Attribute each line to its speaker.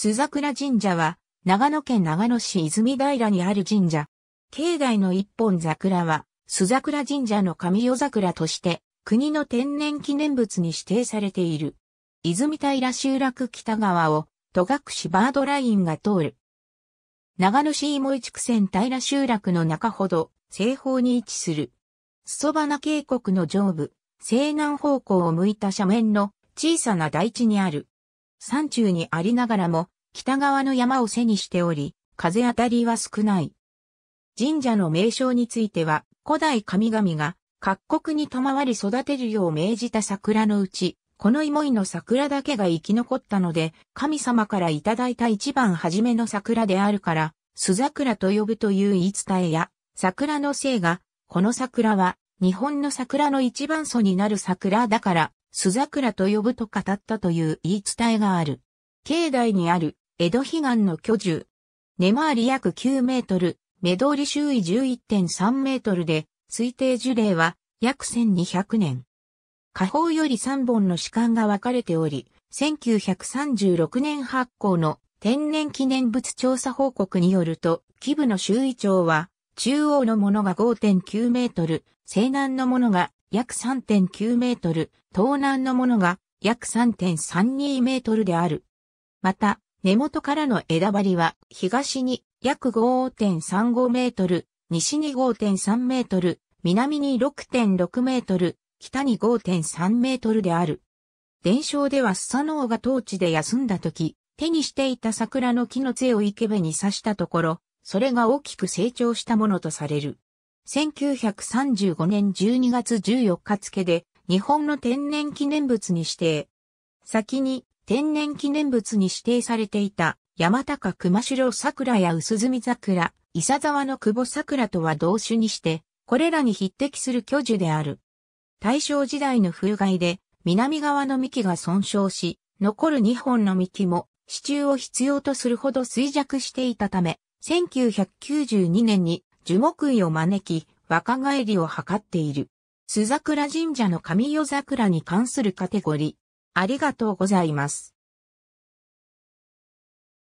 Speaker 1: 須桜神社は、長野県長野市泉平にある神社。境内の一本桜は、須桜神社の神夜桜として、国の天然記念物に指定されている。泉平集落北側を、戸隠バードラインが通る。長野市芋市。地区線平集落の中ほど、西方に位置する。裾花渓谷の上部、西南方向を向いた斜面の小さな台地にある。山中にありながらも、北側の山を背にしており、風当たりは少ない。神社の名称については、古代神々が各国に賜り育てるよう命じた桜のうち、この芋井の桜だけが生き残ったので、神様からいただいた一番初めの桜であるから、須桜と呼ぶという言い伝えや、桜のせいが、この桜は、日本の桜の一番祖になる桜だから、須桜と呼ぶと語ったという言い伝えがある。境内にある江戸悲願の居住。根回り約9メートル、目通り周囲11.3メートルで、推定樹齢は約1200年。下方より3本の主幹が分かれており、1936年発行の天然記念物調査報告によると、基部の周囲長は、中央のものが5.9メートル、西南のものが約3.9メートル、東南のものが約3.32メートルである。また、根元からの枝張りは東に約5.35メートル、西に5.3メートル、南に6.6メートル、北に5.3メートルである。伝承ではスサノオが当地で休んだ時、手にしていた桜の木の杖を池辺に刺したところ、それが大きく成長したものとされる。1935年12月14日付で日本の天然記念物に指定。先に天然記念物に指定されていた山高熊代桜や薄墨桜、伊佐沢の久保桜とは同種にして、これらに匹敵する巨樹である。大正時代の風害で南側の幹が損傷し、残る2本の幹も支柱を必要とするほど衰弱していたため、1992年に樹木医を招き、若返りを図っている。須桜神社の神代桜に関するカテゴリありがとうございます。